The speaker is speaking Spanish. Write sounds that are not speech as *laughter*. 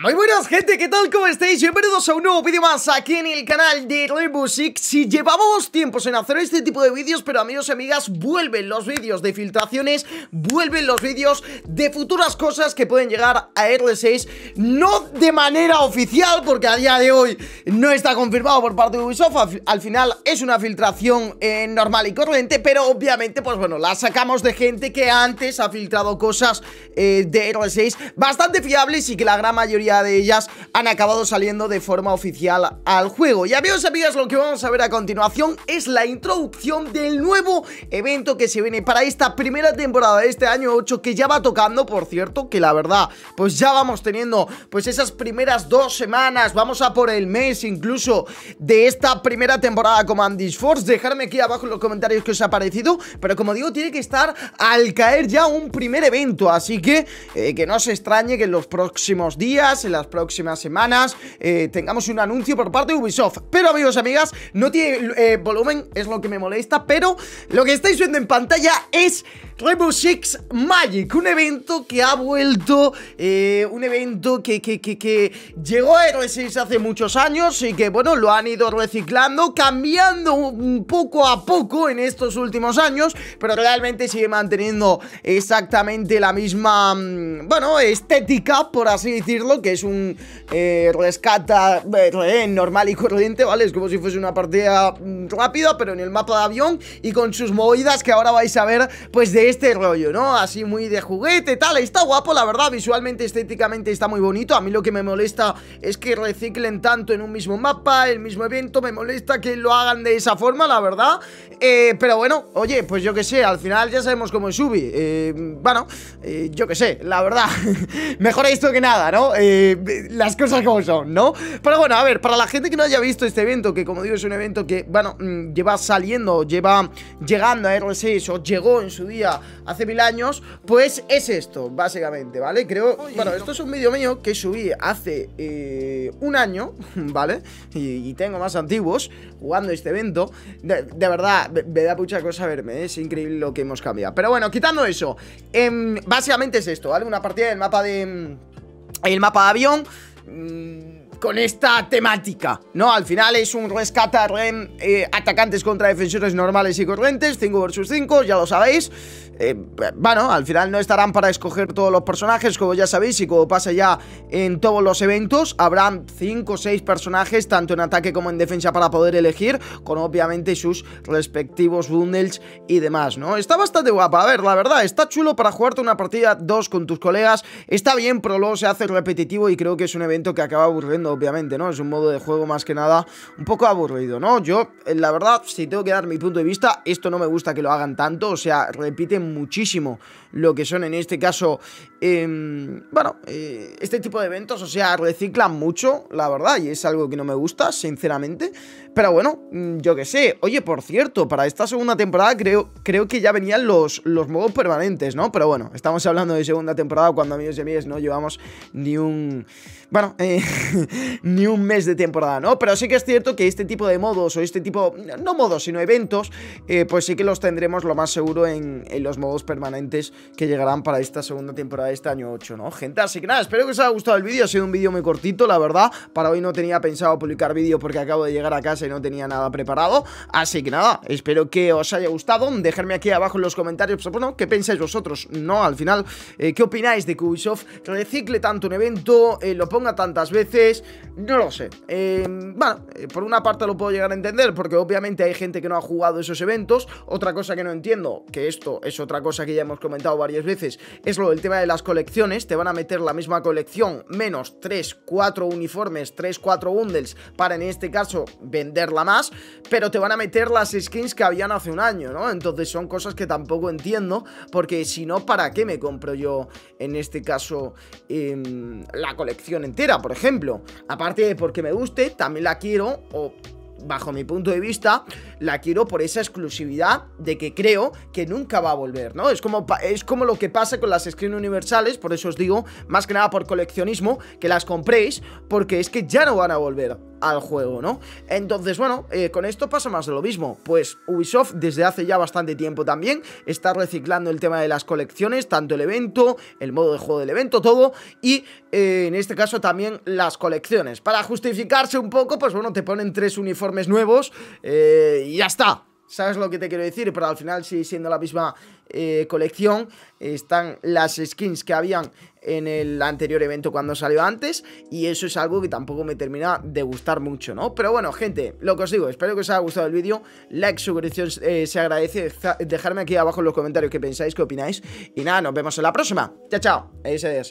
Muy buenas gente, ¿qué tal? ¿Cómo estáis? Bienvenidos a un nuevo vídeo más aquí en el canal de Rainbow Six Si llevábamos tiempos en hacer este tipo de vídeos, pero amigos y amigas, vuelven los vídeos de filtraciones Vuelven los vídeos de futuras cosas que pueden llegar a R6 No de manera oficial, porque a día de hoy no está confirmado por parte de Ubisoft Al final es una filtración eh, normal y corriente, pero obviamente, pues bueno, la sacamos de gente que antes ha filtrado cosas eh, de R6 bastante fiables y que la gran mayoría de ellas han acabado saliendo de forma oficial al juego. Y amigos y amigas, lo que vamos a ver a continuación es la introducción del nuevo evento que se viene para esta primera temporada de este año 8 que ya va tocando, por cierto, que la verdad, pues ya vamos teniendo pues esas primeras dos semanas, vamos a por el mes incluso de esta primera temporada como Andy's Force. Dejadme aquí abajo en los comentarios que os ha parecido, pero como digo, tiene que estar al caer ya un primer evento, así que eh, que no se extrañe que en los próximos días en las próximas semanas, eh, tengamos un anuncio por parte de Ubisoft. Pero amigos y amigas, no tiene eh, volumen, es lo que me molesta, pero lo que estáis viendo en pantalla es Rainbow Six Magic, un evento que ha vuelto, eh, un evento que, que, llegó a R6 hace muchos años y que, bueno, lo han ido reciclando, cambiando un poco a poco en estos últimos años, pero realmente sigue manteniendo exactamente la misma, mm, bueno, estética, por así decirlo, que es un eh, rescata eh, normal y corriente, ¿vale? Es como si fuese una partida mm, rápida, pero en el mapa de avión y con sus movidas que ahora vais a ver, pues de este rollo, ¿no? Así muy de juguete, tal, está guapo, la verdad, visualmente, estéticamente está muy bonito, a mí lo que me molesta es que reciclen tanto en un mismo mapa, el mismo evento, me molesta que lo hagan de esa forma, la verdad, eh, pero bueno, oye, pues yo que sé, al final ya sabemos cómo es Ubi, eh, bueno, eh, yo que sé, la verdad, *laughs* mejor esto que nada, ¿no? las cosas como son, ¿no? Pero bueno, a ver, para la gente que no haya visto este evento, que como digo es un evento que, bueno, mm, lleva saliendo, lleva llegando a R6 o llegó en su día hace mil años, pues es esto, básicamente, ¿vale? Creo, bueno, esto es un vídeo mío que subí hace eh, un año, *laughs* ¿vale? Y, tengo más antiguos jugando este evento. De, verdad, me, da mucha cosa verme, ¿eh? es increíble lo que hemos cambiado. Pero bueno, quitando eso, em, básicamente es esto, ¿vale? Una partida del mapa de... El mapa de avión... Mmm, con esta temática, ¿no? Al final es un rescata rem, eh, atacantes contra defensores normales y corrientes, 5 vs 5, ya lo sabéis. Eh, bueno, al final no estarán para escoger todos los personajes, como ya sabéis, y como pasa ya en todos los eventos, habrán 5 o 6 personajes, tanto en ataque como en defensa, para poder elegir, con obviamente sus respectivos bundles y demás, ¿no? Está bastante guapa, a ver, la verdad, está chulo para jugarte una partida 2 con tus colegas, está bien, pero luego se hace repetitivo y creo que es un evento que acaba aburriendo obviamente, ¿no? Es un modo de juego más que nada un poco aburrido, ¿no? Yo, eh, la verdad, si tengo que dar mi punto de vista, esto no me gusta que lo hagan tanto, o sea, repiten muchísimo lo que son en este caso, em, bueno, eh, este tipo de eventos, o sea, reciclan mucho, la verdad, y es algo que no me gusta, sinceramente. Pero bueno, mm, yo qué sé. Oye, por cierto, para esta segunda temporada creo, creo que ya venían los, los modos permanentes, ¿no? Pero bueno, estamos hablando de segunda temporada cuando, amigos y amigas, no llevamos ni un... Bueno, eh, *laughs* ni un mes de temporada, ¿no? Pero sí que es cierto que este tipo de modos o este tipo... No modos, sino eventos, eh, pues sí que los tendremos lo más seguro en, en los modos permanentes que llegarán para esta segunda temporada de este año 8, ¿no? Gente, así que nada, espero que os haya gustado el vídeo. Ha sido un vídeo muy cortito, la verdad. Para hoy no tenía pensado publicar vídeo porque acabo de llegar a casa y no tenía nada preparado Así que nada, espero que os haya gustado Dejadme aquí abajo en los comentarios, pues, bueno, qué pensáis vosotros, ¿no? Al final, eh, ¿qué opináis de que Ubisoft recicle tanto un evento, eh, lo ponga tantas veces? No lo sé eh, Bueno, por una parte lo puedo llegar a entender porque obviamente hay gente que no ha jugado esos eventos Otra cosa que no entiendo, que esto es otra cosa que ya hemos comentado varias veces Es lo del tema de las colecciones, te van a meter la misma colección menos 3, 4 uniformes, 3, 4 bundles Para en este caso vender venderla más, pero te van a meter las skins que habían hace un año, ¿no? Entonces son cosas que tampoco entiendo, porque si no, ¿para qué me compro yo, en este caso, em, la colección entera, por ejemplo? Aparte de porque me guste, también la quiero, o bajo mi punto de vista, la quiero por esa exclusividad de que creo que nunca va a volver, ¿no? Es como, es como lo que pasa con las skins universales, por eso os digo, más que nada por coleccionismo, que las compréis, porque es que ya no van a volver al juego, ¿no? Entonces, bueno, eh, con esto pasa más de lo mismo. Pues Ubisoft desde hace ya bastante tiempo también está reciclando el tema de las colecciones, tanto el evento, el modo de juego del evento, todo, y eh, en este caso también las colecciones. Para justificarse un poco, pues bueno, te ponen tres uniformes nuevos eh, y ya está. ¿Sabes lo que te quiero decir? Pero al final sigue siendo la misma eh, colección. Están las skins que habían en el anterior evento cuando salió antes. Y eso es algo que tampoco me termina de gustar mucho, ¿no? Pero bueno, gente, lo que os digo, espero que os haya gustado el vídeo. Like, suscripción eh, se agradece. Dejarme aquí abajo en los comentarios qué pensáis, qué opináis. Y nada, nos vemos en la próxima. Chao, chao. Ese adiós